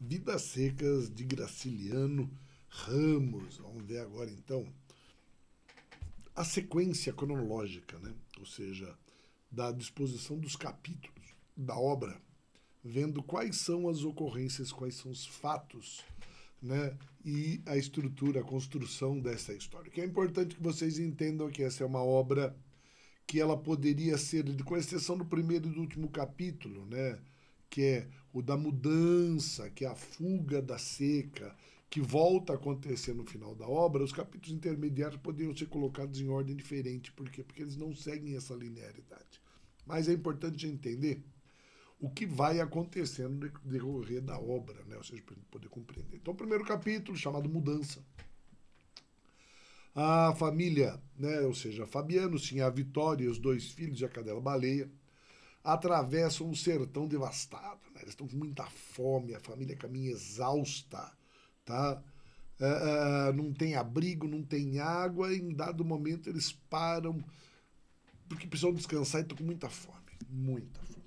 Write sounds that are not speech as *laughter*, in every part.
Vidas Secas de Graciliano Ramos. Vamos ver agora então a sequência cronológica, né? ou seja, da disposição dos capítulos da obra, vendo quais são as ocorrências, quais são os fatos, né? e a estrutura, a construção dessa história. Que é importante que vocês entendam que essa é uma obra que ela poderia ser, com exceção do primeiro e do último capítulo, né? que é o da mudança, que é a fuga da seca, que volta a acontecer no final da obra, os capítulos intermediários poderiam ser colocados em ordem diferente. Por quê? Porque eles não seguem essa linearidade. Mas é importante entender o que vai acontecendo no decorrer da obra, né? ou seja, para poder compreender. Então, o primeiro capítulo, chamado Mudança. A família, né? ou seja, Fabiano, sim, a Vitória e os dois filhos de a cadela baleia atravessam um sertão devastado. Eles estão com muita fome, a família caminha exausta, tá? Uh, não tem abrigo, não tem água, em dado momento eles param porque precisam descansar e estão com muita fome, muita fome.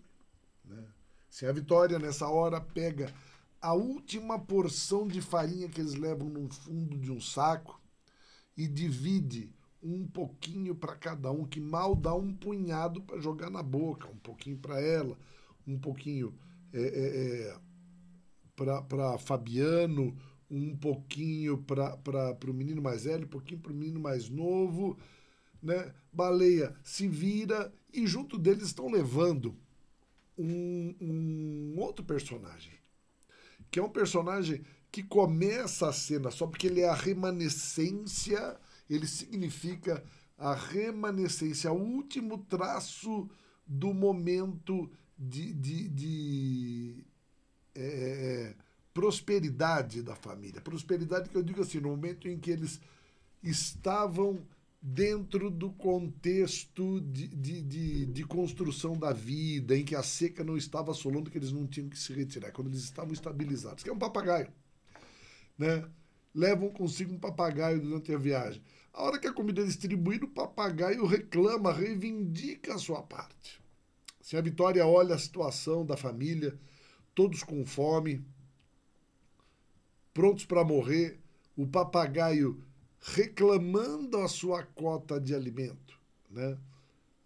Né? Se a Vitória nessa hora pega a última porção de farinha que eles levam no fundo de um saco e divide um pouquinho para cada um, que mal dá um punhado para jogar na boca, um pouquinho para ela, um pouquinho é, é, é para Fabiano, um pouquinho para o menino mais velho, um pouquinho para o menino mais novo. Né? Baleia se vira e junto deles estão levando um, um outro personagem, que é um personagem que começa a cena só porque ele é a remanescência, ele significa a remanescência, o último traço do momento de, de, de é, é, é, prosperidade da família. Prosperidade que eu digo assim, no momento em que eles estavam dentro do contexto de, de, de, de, construção da vida, em que a seca não estava assolando, que eles não tinham que se retirar, quando eles estavam estabilizados. Que é um papagaio. Né? Levam consigo um papagaio durante a viagem. A hora que a comida é distribuída, o papagaio reclama, reivindica a sua parte. Se a Vitória olha a situação da família, todos com fome, prontos para morrer, o papagaio reclamando a sua cota de alimento, né?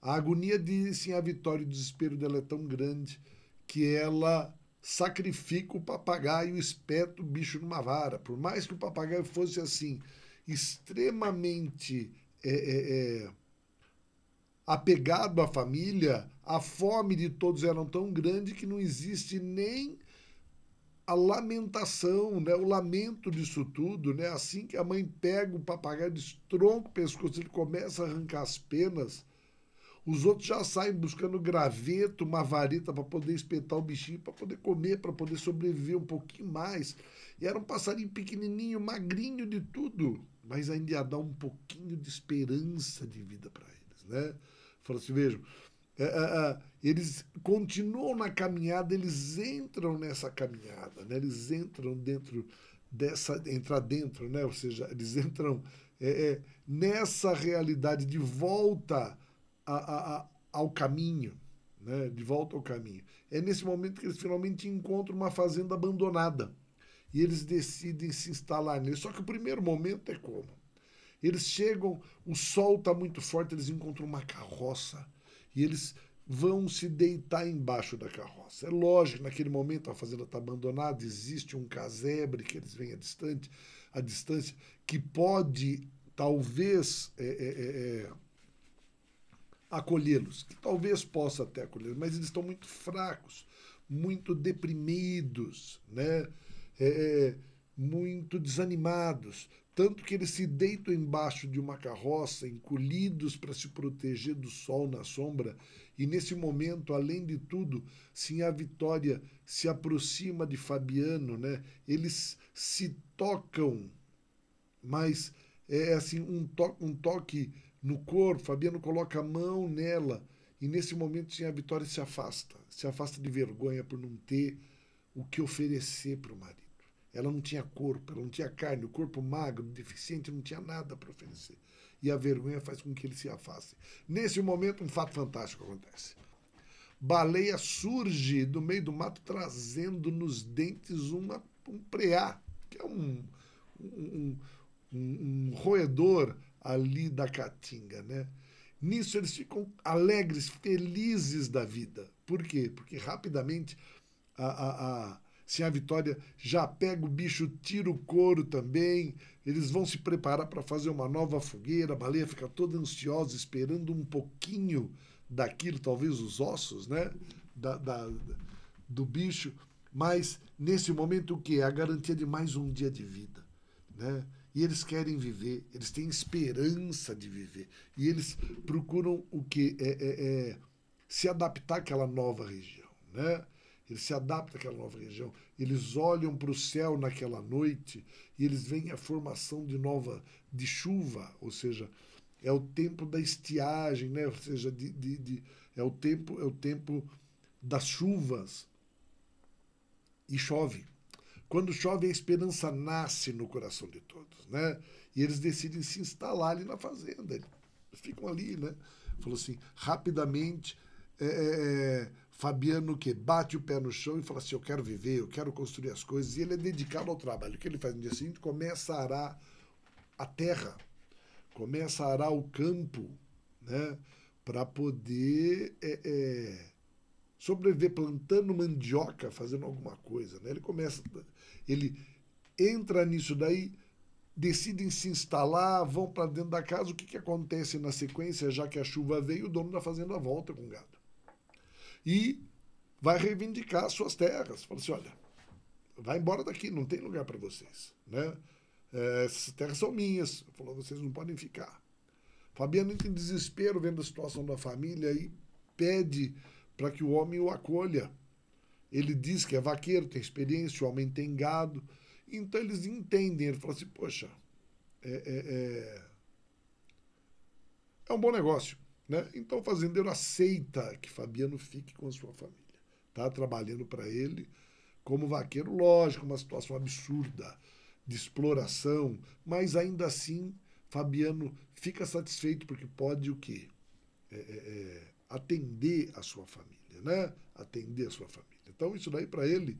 A agonia de sim a Vitória e o desespero dela é tão grande que ela sacrifica o papagaio, espeta o bicho numa vara. Por mais que o papagaio fosse assim, extremamente é, é, é, apegado à família, a fome de todos era tão grande que não existe nem a lamentação, né? o lamento disso tudo. Né? Assim que a mãe pega o papagaio, destronca o pescoço, ele começa a arrancar as penas. Os outros já saem buscando graveto, uma vareta para poder espetar o bichinho, para poder comer, para poder sobreviver um pouquinho mais. E era um passarinho pequenininho, magrinho de tudo, mas ainda ia dar um pouquinho de esperança de vida para eles, né? Falou assim, vejam, é, é, é. eles continuam na caminhada, eles entram nessa caminhada, né? eles entram dentro dessa. entrar dentro, né? ou seja, eles entram é, é, nessa realidade de volta a, a, a, ao caminho. Né? De volta ao caminho. É nesse momento que eles finalmente encontram uma fazenda abandonada e eles decidem se instalar nele. Só que o primeiro momento é como? Eles chegam, o sol está muito forte, eles encontram uma carroça e eles vão se deitar embaixo da carroça. É lógico, naquele momento a fazenda está abandonada, existe um casebre que eles vêm a distante, a distância, que pode talvez é, é, é, é, acolhê-los, que talvez possa até acolhê-los, mas eles estão muito fracos, muito deprimidos, né? É, é, muito desanimados, tanto que eles se deitam embaixo de uma carroça, encolhidos para se proteger do sol na sombra, e nesse momento, além de tudo, a Vitória se aproxima de Fabiano, né? Eles se tocam, mas é, é assim um, to um toque no corpo. Fabiano coloca a mão nela e nesse momento a Vitória se afasta, se afasta de vergonha por não ter o que oferecer para o marido. Ela não tinha corpo, ela não tinha carne, o corpo magro, deficiente, não tinha nada para oferecer. E a vergonha faz com que ele se afaste. Nesse momento, um fato fantástico acontece. Baleia surge do meio do mato trazendo nos dentes uma, um preá, que é um, um, um, um roedor ali da caatinga, né? Nisso eles ficam alegres, felizes da vida. Por quê? Porque rapidamente a, a, a sem a vitória, já pega o bicho, tira o couro também. Eles vão se preparar para fazer uma nova fogueira. A baleia fica toda ansiosa, esperando um pouquinho daquilo, talvez os ossos, né? Da, da, do bicho. Mas nesse momento, o que? É a garantia de mais um dia de vida, né? E eles querem viver, eles têm esperança de viver. E eles procuram o que? é, é, é se adaptar àquela nova região, né? Ele se adapta àquela nova região. Eles olham para o céu naquela noite e eles veem a formação de nova de chuva, ou seja, é o tempo da estiagem, né? Ou seja, de, de, de é o tempo é o tempo das chuvas e chove. Quando chove, a esperança nasce no coração de todos, né? E eles decidem se instalar ali na fazenda. Eles ficam ali, né? Falou assim, rapidamente. É, é, é Fabiano que bate o pé no chão e fala assim: Eu quero viver, eu quero construir as coisas. E ele é dedicado ao trabalho. O que ele faz no dia seguinte? Começa a arar a terra, começa a arar o campo, né? Para poder é, é, sobreviver plantando mandioca, fazendo alguma coisa. Né? Ele começa, ele entra nisso daí, decidem se instalar, vão para dentro da casa. O que, que acontece na sequência, já que a chuva veio, o dono da fazenda volta com o gado e vai reivindicar suas terras. Fala assim, olha, vai embora daqui, não tem lugar para vocês. Né? É, essas terras são minhas. Falou, vocês não podem ficar. Fabiano entra em desespero vendo a situação da família e pede para que o homem o acolha. Ele diz que é vaqueiro, tem experiência, o homem tem gado. Então eles entendem. Ele fala assim, poxa, é, é, é... é um bom negócio. Né? Então o fazendeiro aceita que Fabiano fique com a sua família. Tá trabalhando para ele como vaqueiro, lógico, uma situação absurda de exploração, mas ainda assim Fabiano fica satisfeito porque pode o quê? É, é, é atender a sua família, né? Atender a sua família. Então isso daí para ele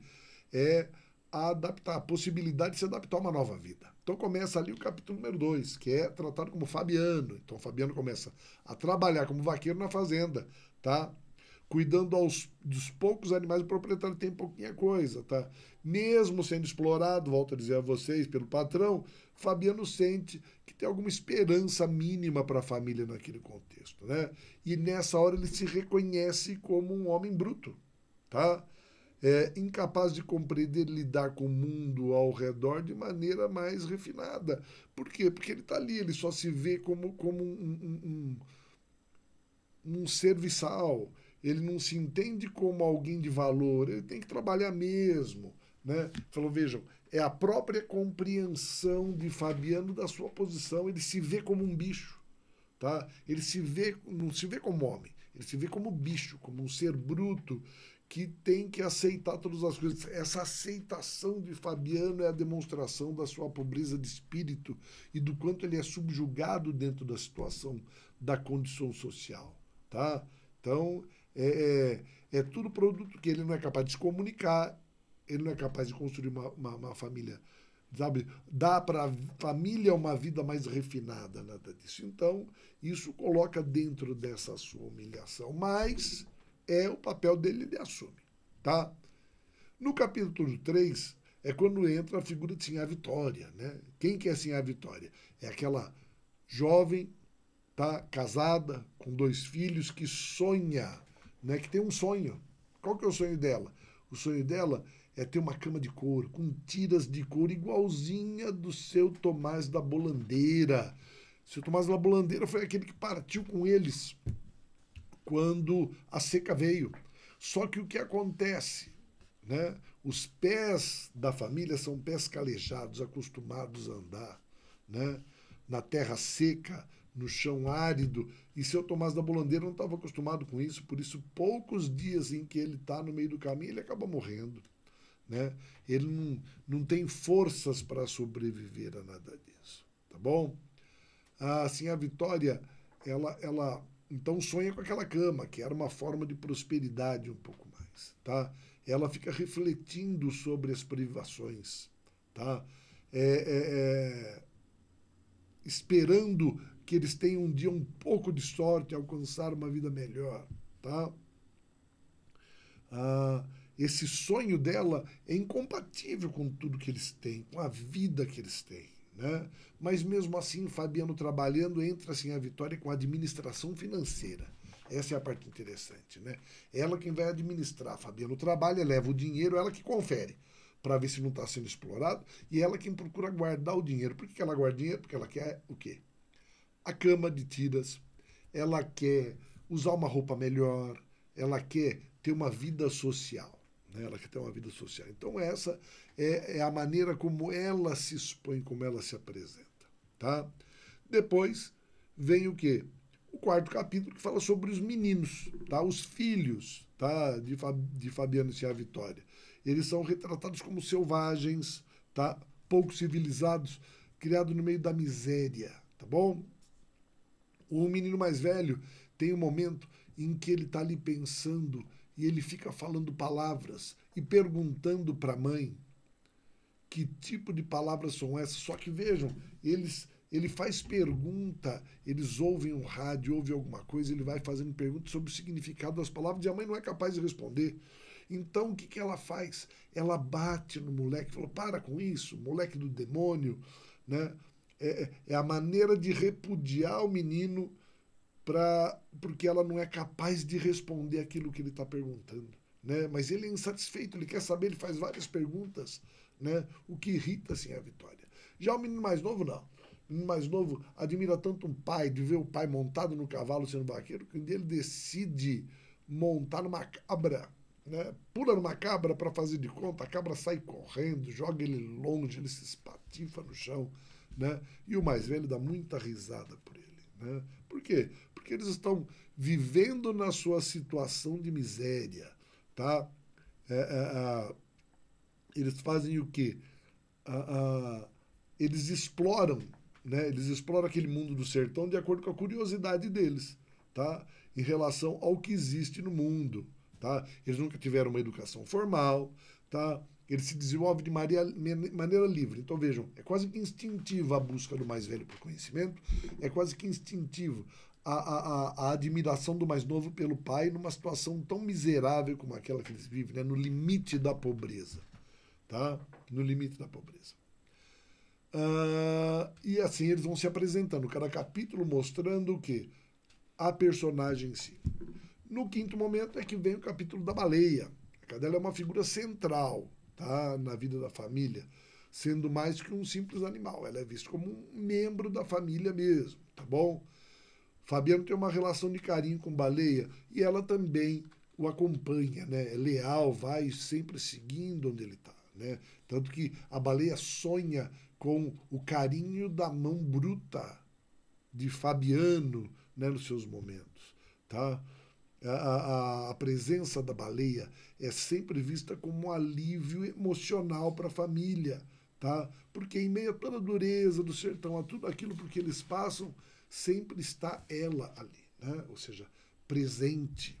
é a adaptar, a possibilidade de se adaptar a uma nova vida. Então começa ali o capítulo número 2, que é tratado como Fabiano. Então Fabiano começa a trabalhar como vaqueiro na fazenda, tá? Cuidando aos, dos poucos animais, o proprietário tem pouquinha coisa, tá? Mesmo sendo explorado, volto a dizer a vocês, pelo patrão, Fabiano sente que tem alguma esperança mínima para a família naquele contexto, né? E nessa hora ele se reconhece como um homem bruto, tá? é, incapaz de compreender lidar com o mundo ao redor de maneira mais refinada. Por quê? Porque ele está ali, ele só se vê como, como um, um, um, um serviçal, ele não se entende como alguém de valor, ele tem que trabalhar mesmo. Né? Falou, vejam, é a própria compreensão de Fabiano da sua posição, ele se vê como um bicho, tá? Ele se vê, não se vê como homem, ele se vê como bicho, como um ser bruto que tem que aceitar todas as coisas. Essa aceitação de Fabiano é a demonstração da sua pobreza de espírito e do quanto ele é subjugado dentro da situação da condição social, tá? Então é, é, é tudo produto que ele não é capaz de se comunicar, ele não é capaz de construir uma, uma, uma família, sabe? Dá para família uma vida mais refinada, nada disso. Então isso coloca dentro dessa sua humilhação, mas é o papel dele, ele assume, tá? No capítulo 3 é quando entra a figura de Sinhá Vitória, né? Quem que é Sinhá Vitória? É aquela jovem, tá? Casada, com dois filhos, que sonha, né? Que tem um sonho. Qual que é o sonho dela? O sonho dela é ter uma cama de couro, com tiras de couro igualzinha do seu Tomás da Bolandeira. Seu Tomás da Bolandeira foi aquele que partiu com eles quando a seca veio. Só que o que acontece? Né? Os pés da família são pés calejados, acostumados a andar né? na terra seca, no chão árido. E seu Tomás da Bolandeira não estava acostumado com isso, por isso, poucos dias em que ele está no meio do caminho, ele acaba morrendo. Né? Ele não, não tem forças para sobreviver a nada disso. Tá bom? Assim, a Vitória, ela, ela então sonha com aquela cama, que era uma forma de prosperidade um pouco mais, tá? Ela fica refletindo sobre as privações, tá? É, é, é, esperando que eles tenham um dia um pouco de sorte, alcançar uma vida melhor, tá? Ah, esse sonho dela é incompatível com tudo que eles têm, com a vida que eles têm. Né? Mas mesmo assim, Fabiano trabalhando, entra assim a Vitória com a administração financeira. Essa é a parte interessante, né? Ela quem vai administrar. Fabiano trabalha, leva o dinheiro, ela que confere para ver se não está sendo explorado e ela quem procura guardar o dinheiro. Por que ela guarda dinheiro? Porque ela quer o quê? A cama de tiras. Ela quer usar uma roupa melhor. Ela quer ter uma vida social né? ela que tem uma vida social. Então, essa é, é, a maneira como ela se expõe, como ela se apresenta. Tá? Depois vem o quê? O quarto capítulo que fala sobre os meninos, tá? os filhos tá? de, Fab, de Fabiano e a Vitória. Eles são retratados como selvagens, tá? pouco civilizados, criados no meio da miséria. Tá bom? O menino mais velho tem um momento em que ele está ali pensando e ele fica falando palavras e perguntando para a mãe que tipo de palavras são essas. Só que vejam, eles ele faz pergunta, eles ouvem o um rádio, ouvem alguma coisa, ele vai fazendo perguntas sobre o significado das palavras e a mãe não é capaz de responder. Então o que, que ela faz? Ela bate no moleque, falou: para com isso, moleque do demônio, né? É, é, é a maneira de repudiar o menino para porque ela não é capaz de responder aquilo que ele está perguntando. Né? Mas ele é insatisfeito, ele quer saber, ele faz várias perguntas, né? o que irrita assim, é a Vitória. Já o menino mais novo, não. O menino mais novo admira tanto um pai, de ver o pai montado no cavalo sendo vaqueiro, que ele decide montar numa cabra. Né? Pula numa cabra para fazer de conta, a cabra sai correndo, joga ele longe, ele se espatifa no chão. Né? E o mais velho dá muita risada por ele. Né? Por quê? porque eles estão vivendo na sua situação de miséria, tá? É, é, eles fazem o quê? eles exploram, né? Eles exploram aquele mundo do sertão de acordo com a curiosidade deles, tá? Em relação ao que existe no mundo, tá? Eles nunca tiveram uma educação formal, tá? Ele se desenvolve de maneira livre. Então vejam, é quase que instintiva a busca do mais velho por conhecimento, é quase que instintivo a, a, a, admiração do mais novo pelo pai numa situação tão miserável como aquela que eles vivem, né? no limite da pobreza. Tá? No limite da pobreza. Uh, e assim eles vão se apresentando, cada capítulo mostrando o que? A personagem em si. No quinto momento é que vem o capítulo da baleia. A cadela é uma figura central tá? na vida da família, sendo mais que um simples animal. Ela é vista como um membro da família mesmo, tá bom? Fabiano tem uma relação de carinho com Baleia e ela também o acompanha, né? É leal, vai sempre seguindo onde ele está, né? Tanto que a Baleia sonha com o carinho da mão bruta de Fabiano, né? Nos seus momentos, tá? A, a, a presença da baleia é sempre vista como um alívio emocional para a família, tá? Porque em meio a toda a dureza do sertão, a tudo aquilo por que eles passam, sempre está ela ali, né? ou seja, presente,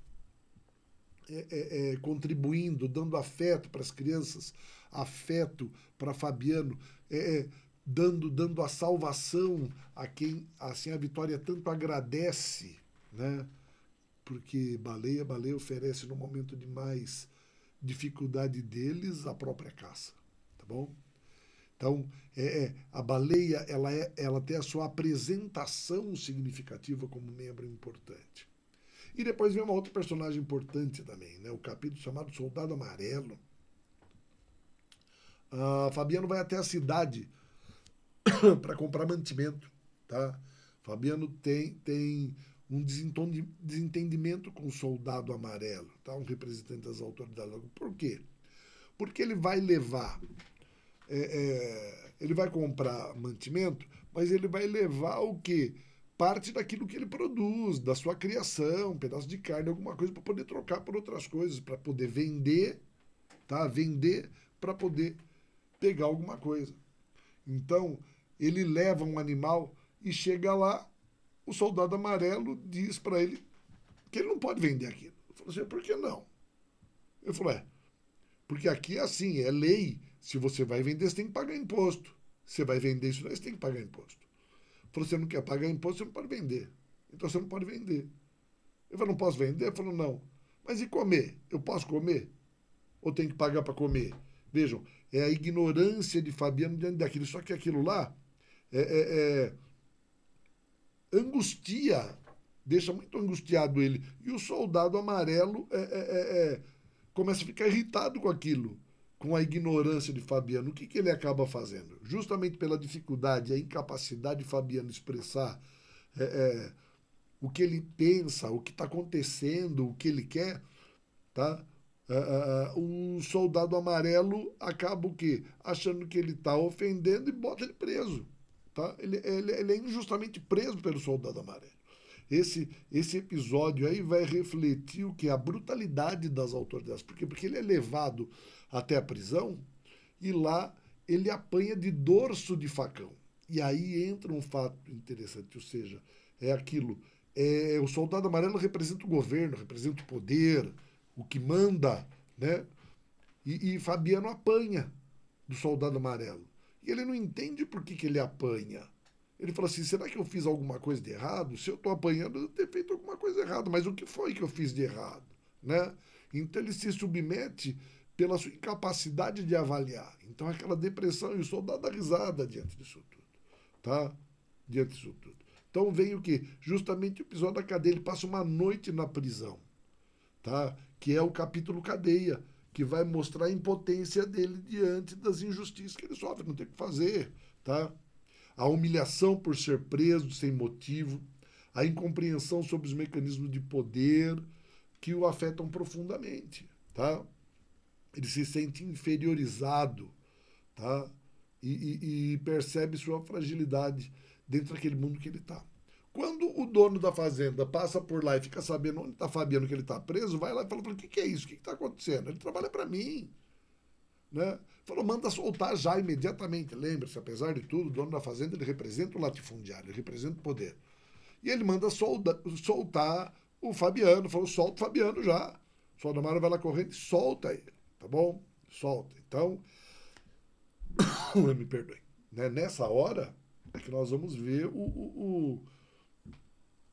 é, é, é, contribuindo, dando afeto para as crianças, afeto para Fabiano, é, é, dando, dando a salvação a quem assim a Vitória tanto agradece, né? porque baleia, baleia oferece no momento de mais dificuldade deles a própria caça, tá bom? Então, é, é, a baleia ela, é, ela tem a sua apresentação significativa como membro importante. E depois vem uma outra personagem importante também, né? o capítulo chamado Soldado Amarelo. Ah, Fabiano vai até a cidade *coughs* para comprar mantimento. Tá? Fabiano tem, tem um desentendimento com o Soldado Amarelo, tá? um representante das autoridades. Por quê? Porque ele vai levar é, é, ele vai comprar mantimento, mas ele vai levar o quê? Parte daquilo que ele produz, da sua criação, um pedaço de carne, alguma coisa, para poder trocar por outras coisas, para poder vender, tá? Vender para poder pegar alguma coisa. Então, ele leva um animal e chega lá, o soldado amarelo diz para ele que ele não pode vender aquilo. Eu falei assim, por que não? Ele falou, é, porque aqui é assim, é lei. Se você vai vender, você tem que pagar imposto. Você vai vender isso, você tem que pagar imposto. Falou, você não quer pagar imposto, você não pode vender. Então você não pode vender. Eu falei, não posso vender? Ele falou, não. Mas e comer? Eu posso comer? Ou tem que pagar para comer? Vejam, é a ignorância de Fabiano diante daquilo. Só que aquilo lá é, é, é angustia, deixa muito angustiado ele. E o soldado amarelo é, é, é, é começa a ficar irritado com aquilo, com a ignorância de Fabiano. O que, que ele acaba fazendo? Justamente pela dificuldade, a incapacidade de Fabiano expressar é, é, o que ele pensa, o que está acontecendo, o que ele quer, tá? Uh, uh, o soldado amarelo acaba o quê? Achando que ele está ofendendo e bota ele preso. Tá? Ele, ele, ele é injustamente preso pelo soldado amarelo esse, esse episódio aí vai refletir o que? A brutalidade das autoridades. Por quê? Porque ele é levado até a prisão e lá ele apanha de dorso de facão. E aí entra um fato interessante, ou seja, é aquilo. É, o soldado amarelo representa o governo, representa o poder, o que manda, né? E, e Fabiano apanha do soldado amarelo. E ele não entende por que, que ele apanha. Ele fala assim: será que eu fiz alguma coisa de errado? Se eu estou apanhando, eu ter feito alguma coisa errada, mas o que foi que eu fiz de errado? Né? Então ele se submete pela sua incapacidade de avaliar. Então aquela depressão e o soldado risada diante disso tudo. Tá? Diante disso tudo. Então vem o que? Justamente o episódio da cadeia. Ele passa uma noite na prisão. Tá? Que é o capítulo cadeia, que vai mostrar a impotência dele diante das injustiças que ele sofre, não tem o que fazer. Tá? a humilhação por ser preso sem motivo, a incompreensão sobre os mecanismos de poder que o afetam profundamente, tá? Ele se sente inferiorizado, tá? E, e, e percebe sua fragilidade dentro daquele mundo que ele está. Quando o dono da fazenda passa por lá e fica sabendo onde está Fabiano, que ele está preso, vai lá e fala o que, que é isso? O que está acontecendo? Ele trabalha para mim, né? Falou, manda soltar já imediatamente. Lembre-se, apesar de tudo, o dono da fazenda ele representa o latifundiário, ele representa o poder. E ele manda solda, soltar o Fabiano. Falou, solta o Fabiano já. O Sodomaro vai lá correndo e solta ele, tá bom? Solta. Então, *coughs* me perdoe. Né? Nessa hora é que nós vamos ver o, o,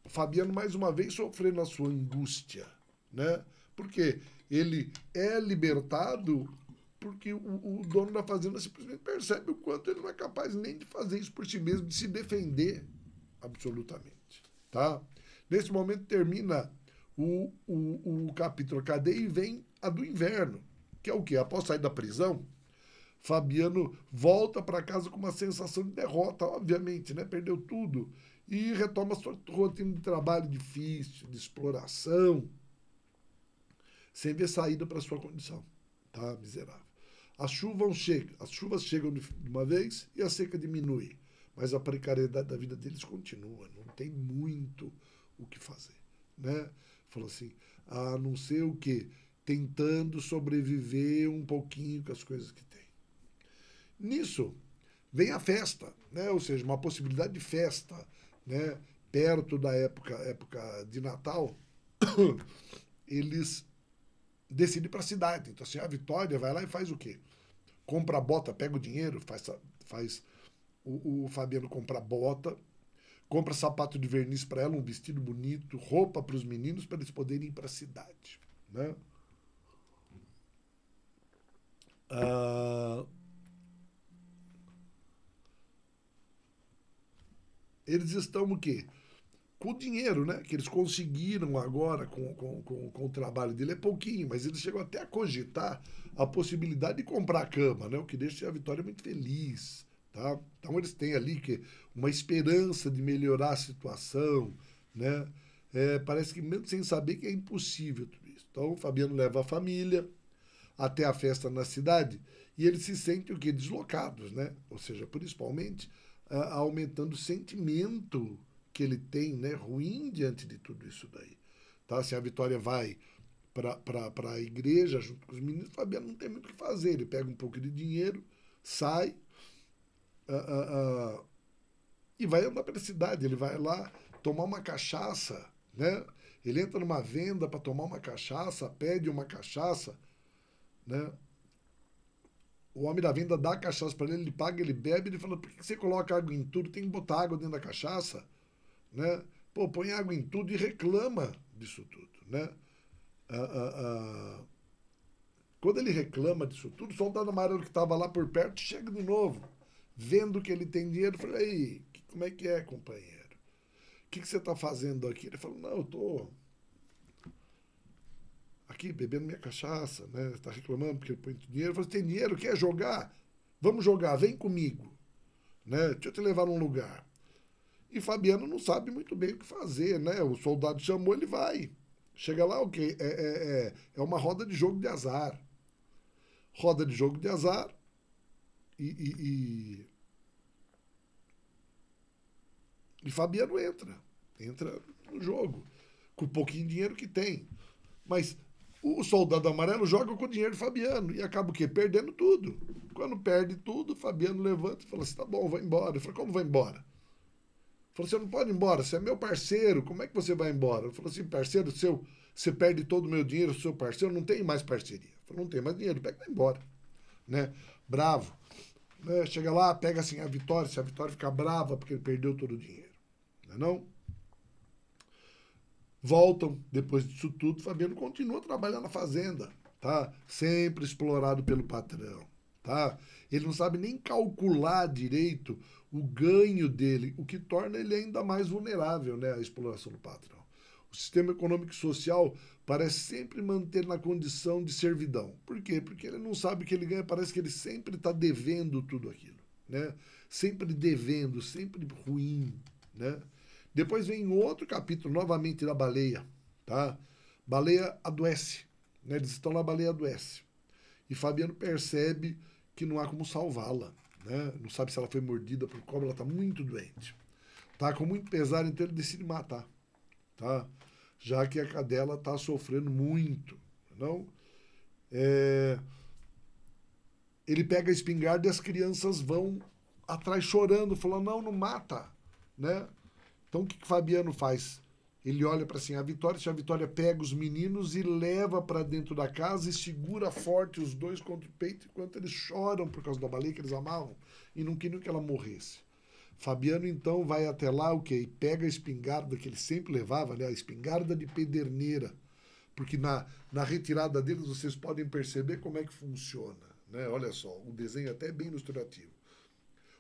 o Fabiano mais uma vez sofrendo a sua angústia, né? Porque ele é libertado porque o, o, dono da fazenda simplesmente percebe o quanto ele não é capaz nem de fazer isso por si mesmo, de se defender absolutamente. Tá? Nesse momento termina o, o, o capítulo cadeia e vem a do inverno, que é o que? Após sair da prisão, Fabiano volta para casa com uma sensação de derrota, obviamente, né? perdeu tudo, e retoma sua rotina de trabalho difícil, de exploração, sem ver saída para sua condição, tá? Miserável. As chuvas, chegam, as chuvas chegam de uma vez e a seca diminui. Mas a precariedade da vida deles continua, não tem muito o que fazer. Né? Falou assim, a não ser o quê? Tentando sobreviver um pouquinho com as coisas que tem. Nisso, vem a festa, né? ou seja, uma possibilidade de festa. Né? Perto da época, época de Natal, *coughs* eles decide para a cidade. Então, assim, a Vitória vai lá e faz o quê? Compra a bota, pega o dinheiro, faz, faz o, o Fabiano comprar bota, compra sapato de verniz para ela, um vestido bonito, roupa para os meninos, para eles poderem ir para a cidade. Né? Ah, eles estão o quê? com o dinheiro né, que eles conseguiram agora com, com, com, com, o trabalho dele, é pouquinho, mas ele chegou até a cogitar a possibilidade de comprar a cama, né, o que deixa a Vitória muito feliz. Tá? Então eles têm ali que uma esperança de melhorar a situação. Né? É, parece que mesmo sem saber que é impossível tudo isso. Então o Fabiano leva a família até a festa na cidade e eles se sentem o quê? Deslocados, né? ou seja, principalmente ah, aumentando o sentimento que ele tem, né, ruim diante de tudo isso daí. Tá? se a Vitória vai para a igreja junto com os meninos, o Fabiano não tem muito o que fazer. Ele pega um pouco de dinheiro, sai ah, ah, ah, e vai andar pela cidade. Ele vai lá tomar uma cachaça, né? Ele entra numa venda para tomar uma cachaça, pede uma cachaça, né? O homem da venda dá a cachaça para ele, ele paga, ele bebe, ele fala: por que você coloca água em tudo? Tem que botar água dentro da cachaça. Né? Pô, põe água em tudo e reclama disso tudo. Né? Ah, ah, ah. Quando ele reclama disso tudo, o soldado amarelo que estava lá por perto chega de novo, vendo que ele tem dinheiro, fala, aí, como é que é, companheiro? O que, que você está fazendo aqui? Ele falou, não, eu estou aqui bebendo minha cachaça, né? Está reclamando porque ele põe dinheiro. Eu falei, tem dinheiro, quer jogar? Vamos jogar, vem comigo. Né? Deixa eu te levar num lugar. E Fabiano não sabe muito bem o que fazer, né? O soldado chamou, ele vai. Chega lá, ok, é, é, é, é uma roda de jogo de azar. Roda de jogo de azar e, e, e... E Fabiano entra. Entra no jogo. Com o pouquinho dinheiro que tem. Mas o soldado amarelo joga com o dinheiro de Fabiano. E acaba o quê? Perdendo tudo. Quando perde tudo, Fabiano levanta e fala assim: tá bom, vai embora. Ele fala como vai embora? Falou, você não pode ir embora, você é meu parceiro, como é que você vai embora? Ele falou assim, parceiro seu, você perde todo o meu dinheiro, seu parceiro, não tem mais parceria. Falou, não tem mais dinheiro, pega e vai embora. Né? Bravo. Né? Chega lá, pega assim a Vitória, se a Vitória fica brava porque ele perdeu todo o dinheiro. Não é não? Voltam, depois disso tudo, Fabiano continua trabalhando na fazenda, tá? Sempre explorado pelo patrão, tá? Ele não sabe nem calcular direito o ganho dele, o que torna ele ainda mais vulnerável né, à exploração do patrão. O sistema econômico e social parece sempre manter na condição de servidão. Por quê? Porque ele não sabe o que ele ganha, parece que ele sempre está devendo tudo aquilo. Né? Sempre devendo, sempre ruim. Né? Depois vem outro capítulo, novamente da baleia. Tá? Baleia adoece. Né? Eles estão na baleia adoece. E Fabiano percebe que não há como salvá-la. Né? Não sabe se ela foi mordida por cobra, ela está muito doente. Está com muito pesar, então ele decide matar. Tá? Já que a cadela está sofrendo muito. Não? É... Ele pega a espingarda e as crianças vão atrás chorando, falando: não, não mata. Né? Então o que, que Fabiano faz? Ele olha para assim, a Vitória, se a Vitória pega os meninos e leva para dentro da casa e segura forte os dois contra o peito enquanto eles choram por causa da baleia que eles amavam e não queriam que ela morresse. Fabiano então vai até lá, o okay, que? Pega a espingarda que ele sempre levava, né? a espingarda de pederneira, porque na, na retirada deles vocês podem perceber como é que funciona. Né? Olha só, o desenho é até é bem ilustrativo.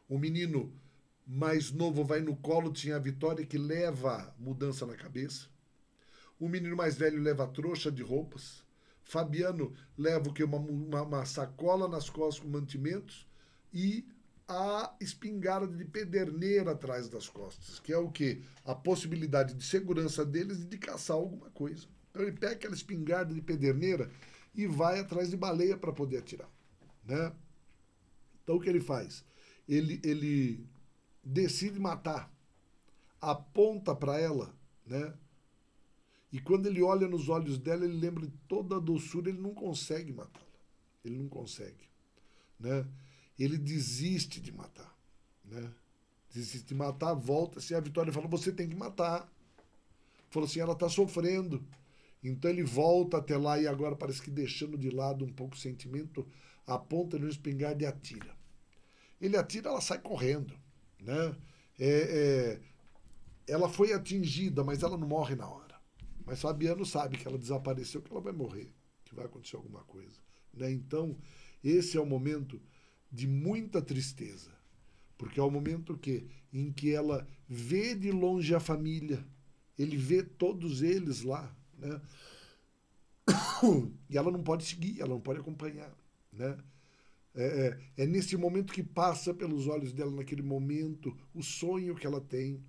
O menino mais novo vai no colo, tinha a Vitória, que leva mudança na cabeça. O menino mais velho leva trouxa de roupas. Fabiano leva o que? Uma, uma, uma, sacola nas costas com mantimentos e a espingarda de pederneira atrás das costas, que é o que? A possibilidade de segurança deles e de caçar alguma coisa. Então ele pega aquela espingarda de pederneira e vai atrás de baleia para poder atirar. Né? Então o que ele faz? Ele, ele decide matar, aponta para ela, né? E quando ele olha nos olhos dela, ele lembra de toda a doçura, ele não consegue matá-la. Ele não consegue, né? Ele desiste de matar, né? Desiste de matar, volta-se a Vitória fala: "Você tem que matar". Falou assim: "Ela está sofrendo". Então ele volta até lá e agora parece que deixando de lado um pouco o sentimento, aponta no espingarda e atira. Ele atira, ela sai correndo né? É, é, ela foi atingida, mas ela não morre na hora. Mas Fabiano sabe que ela desapareceu, que ela vai morrer, que vai acontecer alguma coisa. Né? Então, esse é o momento de muita tristeza, porque é o momento que, em que ela vê de longe a família, ele vê todos eles lá, né? *coughs* e ela não pode seguir, ela não pode acompanhar. Né? É, é, é, nesse momento que passa pelos olhos dela, naquele momento, o sonho que ela tem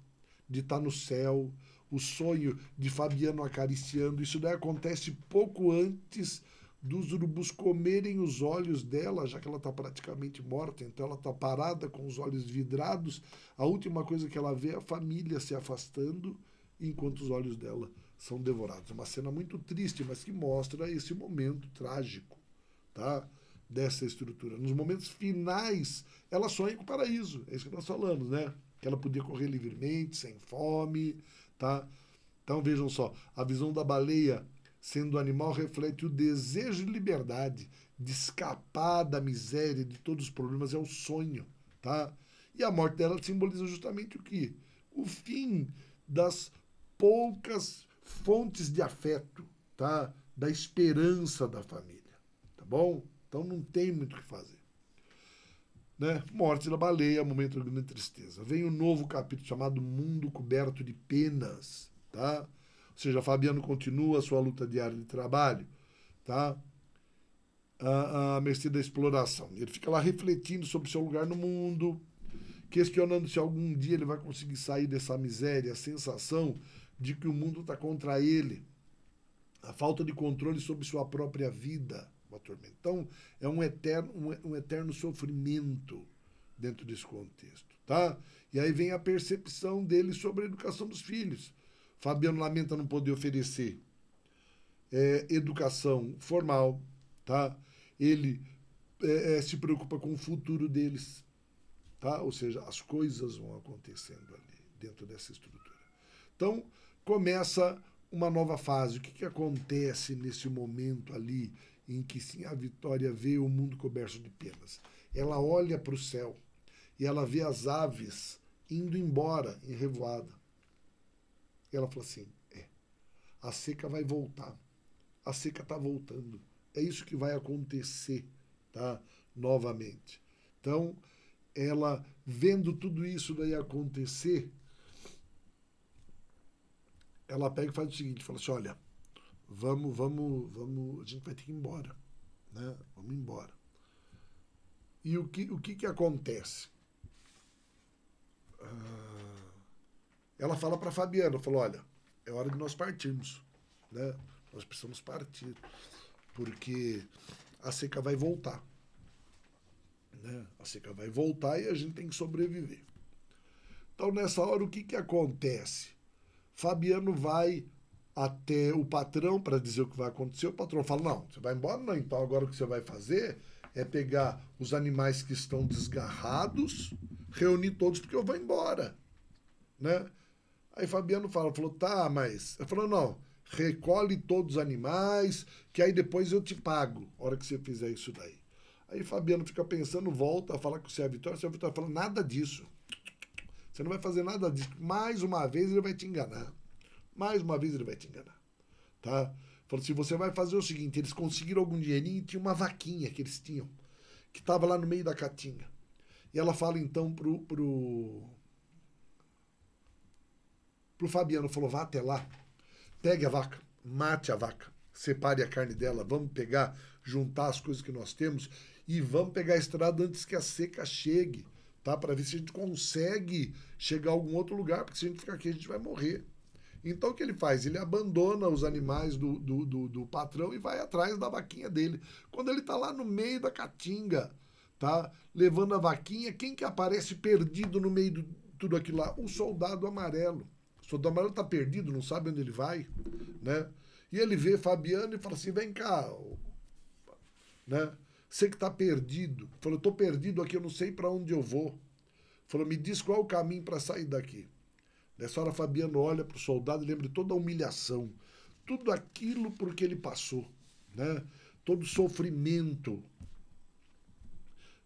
de estar tá no céu, o sonho de Fabiano acariciando. Isso daí acontece pouco antes dos urubus comerem os olhos dela, já que ela está praticamente morta, então ela está parada com os olhos vidrados. A última coisa que ela vê é a família se afastando enquanto os olhos dela são devorados. Uma cena muito triste, mas que mostra esse momento trágico, tá? dessa estrutura. Nos momentos finais, ela sonha com o paraíso. É isso que nós falamos, né? Que ela podia correr livremente, sem fome, tá? Então vejam só, a visão da baleia sendo animal reflete o desejo de liberdade, de escapar da miséria, de todos os problemas, é o sonho, tá? E a morte dela simboliza justamente o que? O fim das poucas fontes de afeto, tá? Da esperança da família, tá bom? Então não tem muito o que fazer. Né? Morte da baleia, momento de grande tristeza. Vem um novo capítulo chamado Mundo Coberto de Penas, tá? Ou seja, Fabiano continua a sua luta diária de trabalho, tá? A, a mercê da exploração. Ele fica lá refletindo sobre seu lugar no mundo, questionando se algum dia ele vai conseguir sair dessa miséria, a sensação de que o mundo está contra ele, a falta de controle sobre sua própria vida, com tormenta. Então, é um eterno, um, um eterno sofrimento dentro desse contexto, tá? E aí vem a percepção dele sobre a educação dos filhos. Fabiano lamenta não poder oferecer é, educação formal, tá? Ele é, é se preocupa com o futuro deles, tá? Ou seja, as coisas vão acontecendo ali dentro dessa estrutura. Então começa uma nova fase. O que, que acontece nesse momento ali em que sim a vitória vê o mundo coberto de penas. Ela olha para o céu e ela vê as aves indo embora em revoada. Ela fala assim: é, a seca vai voltar, a seca está voltando, é isso que vai acontecer, tá? Novamente. Então, ela vendo tudo isso daí acontecer, ela pega e faz o seguinte: fala assim, olha, vamos, vamos, vamos, a gente vai ter que ir embora, né? Vamos embora. E o que, o que que acontece? Ah, ela fala para Fabiana, falou, olha, é hora de nós partirmos, né? Nós precisamos partir, porque a seca vai voltar, né? A seca vai voltar e a gente tem que sobreviver. Então, nessa hora, o que que acontece? Fabiano vai até o patrão para dizer o que vai acontecer. O patrão fala: não, você vai embora, não. Então agora o que você vai fazer é pegar os animais que estão desgarrados, reunir todos, porque eu vou embora. Né? Aí Fabiano fala, falou, tá, mas. Ele falou, não, recolhe todos os animais, que aí depois eu te pago, a hora que você fizer isso daí. Aí Fabiano fica pensando, volta a falar com o Sérgio Vitória, o Sérgio Vitória fala, nada disso. Você não vai fazer nada disso. Mais uma vez ele vai te enganar. Mais uma vez ele vai te enganar, tá? Falou assim, você vai fazer o seguinte, eles conseguiram algum dinheirinho e tinha uma vaquinha que eles tinham, que estava lá no meio da catinga. E ela fala então pro, pro, pro Fabiano, falou, vá até lá, pegue a vaca, mate a vaca, separe a carne dela, vamos pegar, juntar as coisas que nós temos e vamos pegar a estrada antes que a seca chegue, tá? Para ver se a gente consegue chegar a algum outro lugar, porque se a gente ficar aqui a gente vai morrer. Então o que ele faz? Ele abandona os animais do, do, do, do patrão e vai atrás da vaquinha dele. Quando ele está lá no meio da caatinga, tá? Levando a vaquinha, quem que aparece perdido no meio de tudo aquilo lá? O soldado amarelo. O soldado amarelo está perdido, não sabe onde ele vai, né? E ele vê Fabiano e fala assim: vem cá, né? Você que está perdido. Falou: estou perdido aqui, eu não sei para onde eu vou. Falou: me diz qual o caminho para sair daqui. Nessa hora, Fabiano olha para o soldado e lembra de toda a humilhação, tudo aquilo por que ele passou, né? todo o sofrimento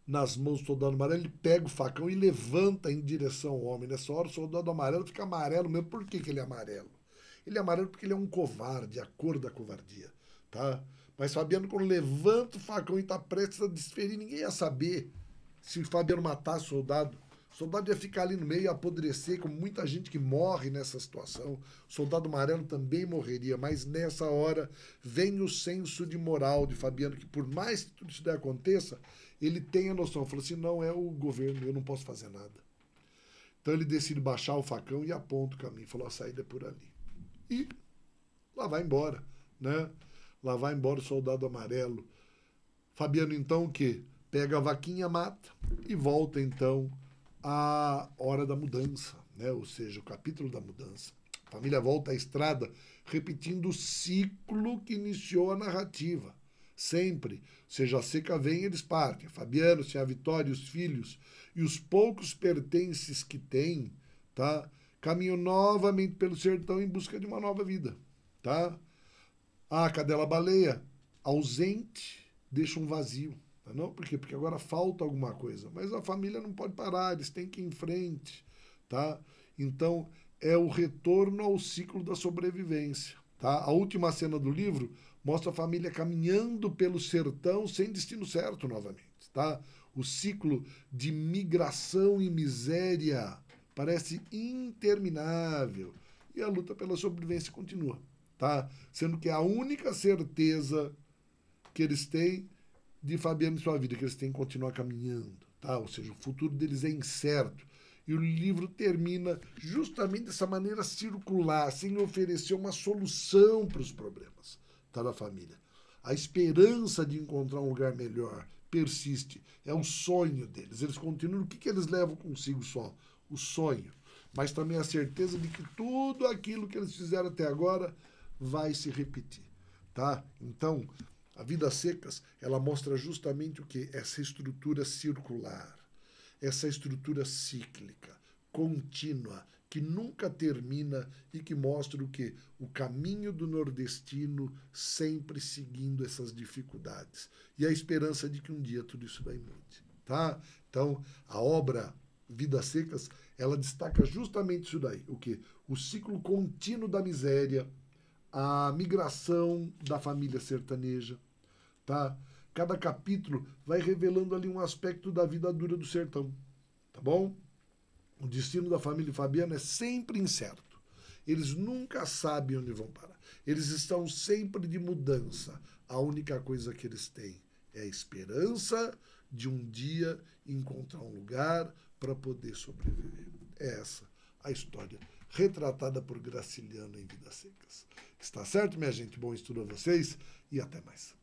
nas mãos do soldado amarelo. Ele pega o facão e levanta em direção ao homem. Nessa hora, o soldado amarelo fica amarelo mesmo. Por que, que ele é amarelo? Ele é amarelo porque ele é um covarde, a cor da covardia. tá? Mas Fabiano, quando levanta o facão e está prestes a desferir, ninguém ia saber se Fabiano matasse o soldado soldado ia ficar ali no meio e apodrecer, como muita gente que morre nessa situação. O soldado amarelo também morreria, mas nessa hora vem o senso de moral de Fabiano, que por mais que tudo isso daí aconteça, ele tem a noção. Falou assim: não é o governo, eu não posso fazer nada. Então ele decide baixar o facão e aponta o caminho. Falou: a saída é por ali. E lá vai embora, né? Lá vai embora o soldado amarelo. Fabiano, então, o quê? Pega a vaquinha, mata e volta, então, a hora da mudança, né? ou seja, o capítulo da mudança. A família volta à estrada, repetindo o ciclo que iniciou a narrativa. Sempre, seja a seca vem, eles partem. Fabiano, se a Vitória, os filhos e os poucos pertences que têm, tá? Caminham novamente pelo sertão em busca de uma nova vida, tá? Ah, a cadela baleia, ausente, deixa um vazio. Tá, não, por quê? Porque agora falta alguma coisa. Mas a família não pode parar, eles têm que ir em frente. Tá? Então, é o retorno ao ciclo da sobrevivência. Tá? A última cena do livro mostra a família caminhando pelo sertão sem destino certo novamente. Tá? O ciclo de migração e miséria parece interminável. E a luta pela sobrevivência continua. Tá? Sendo que é a única certeza que eles têm de Fabiano e sua vida, que eles têm que continuar caminhando, tá? Ou seja, o futuro deles é incerto. E o livro termina justamente dessa maneira circular, sem oferecer uma solução para os problemas tá, da família. A esperança de encontrar um lugar melhor persiste, é um sonho deles. Eles continuam. O que, que eles levam consigo só? O sonho, mas também a certeza de que tudo aquilo que eles fizeram até agora vai se repetir, tá? Então, a vida secas, ela mostra justamente o que? Essa estrutura circular, essa estrutura cíclica, contínua, que nunca termina e que mostra o que? O caminho do nordestino sempre seguindo essas dificuldades. E a esperança de que um dia tudo isso vai mude. Tá? Então, a obra Vidas Secas, ela destaca justamente isso daí. O que? O ciclo contínuo da miséria, a migração da família sertaneja, tá? Cada capítulo vai revelando ali um aspecto da vida dura do sertão, tá bom? O destino da família Fabiano é sempre incerto. Eles nunca sabem onde vão parar. Eles estão sempre de mudança. A única coisa que eles têm é a esperança de um dia encontrar um lugar para poder sobreviver. É essa a história retratada por Graciliano em Vidas Secas. Está certo, minha gente? Bom estudo a vocês e até mais.